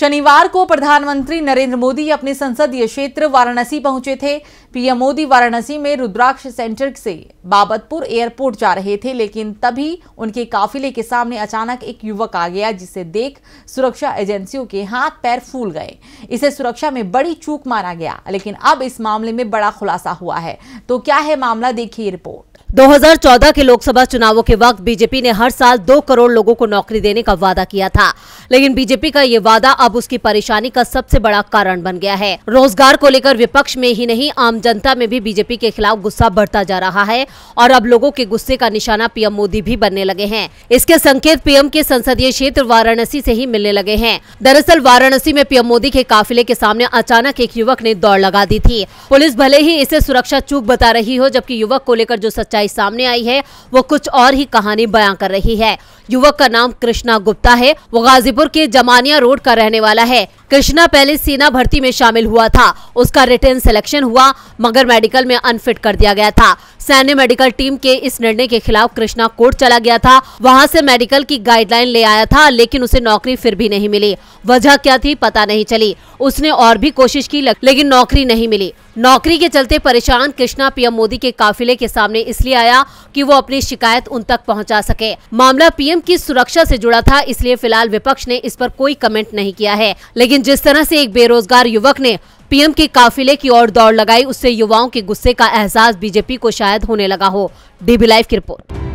शनिवार को प्रधानमंत्री नरेंद्र मोदी अपने संसदीय क्षेत्र वाराणसी पहुंचे थे पीएम मोदी वाराणसी में रुद्राक्ष सेंटर से बाबतपुर एयरपोर्ट जा रहे थे लेकिन तभी उनके काफिले के सामने अचानक एक युवक आ गया जिसे देख सुरक्षा एजेंसियों के हाथ पैर फूल गए इसे सुरक्षा में बड़ी चूक माना गया लेकिन अब इस मामले में बड़ा खुलासा हुआ है तो क्या है मामला देखिए रिपोर्ट 2014 के लोकसभा चुनावों के वक्त बीजेपी ने हर साल दो करोड़ लोगों को नौकरी देने का वादा किया था लेकिन बीजेपी का ये वादा अब उसकी परेशानी का सबसे बड़ा कारण बन गया है रोजगार को लेकर विपक्ष में ही नहीं आम जनता में भी बीजेपी के खिलाफ गुस्सा बढ़ता जा रहा है और अब लोगों के गुस्से का निशाना पीएम मोदी भी बनने लगे है इसके संकेत पीएम के संसदीय क्षेत्र वाराणसी ऐसी ही मिलने लगे है दरअसल वाराणसी में पीएम मोदी के काफिले के सामने अचानक एक युवक ने दौड़ लगा दी थी पुलिस भले ही इसे सुरक्षा चूक बता रही हो जबकि युवक को लेकर जो सच्चाई सच्चाई सामने आई है वो कुछ और ही कहानी बयां कर रही है युवक का नाम कृष्णा गुप्ता है वो गाजीपुर के जमानिया रोड का रहने वाला है कृष्णा पहले सेना भर्ती में शामिल हुआ था उसका रिटर्न सिलेक्शन हुआ मगर मेडिकल में अनफिट कर दिया गया था सैन्य मेडिकल टीम के इस निर्णय के खिलाफ कृष्णा कोर्ट चला गया था वहां से मेडिकल की गाइडलाइन ले आया था लेकिन उसे नौकरी फिर भी नहीं मिली वजह क्या थी पता नहीं चली उसने और भी कोशिश की लेकिन नौकरी नहीं मिली नौकरी के चलते परेशान कृष्णा पीएम मोदी के काफिले के सामने इसलिए आया कि वो अपनी शिकायत उन तक पहुंचा सके मामला पीएम की सुरक्षा से जुड़ा था इसलिए फिलहाल विपक्ष ने इस पर कोई कमेंट नहीं किया है लेकिन जिस तरह से एक बेरोजगार युवक ने पीएम के काफिले की ओर दौड़ लगाई उससे युवाओं के गुस्से का एहसास बीजेपी को शायद होने लगा हो डीबी लाइव की रिपोर्ट